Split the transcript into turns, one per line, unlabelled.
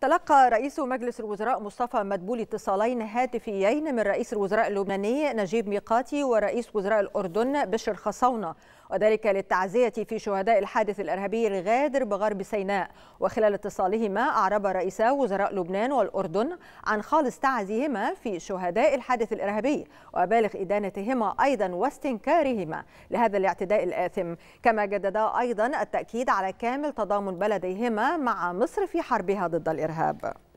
تلقى رئيس مجلس الوزراء مصطفى مدبولي اتصالين هاتفيين من رئيس الوزراء اللبناني نجيب ميقاتي ورئيس وزراء الأردن بشر خصاونة وذلك للتعزية في شهداء الحادث الإرهابي الغادر بغرب سيناء وخلال اتصالهما أعرب رئيسا وزراء لبنان والأردن عن خالص تعزيهما في شهداء الحادث الإرهابي وبالغ إدانتهما أيضا واستنكارهما لهذا الاعتداء الآثم كما جددا أيضا التأكيد على كامل تضامن بلديهما مع مصر في حربها ضد الإرهاب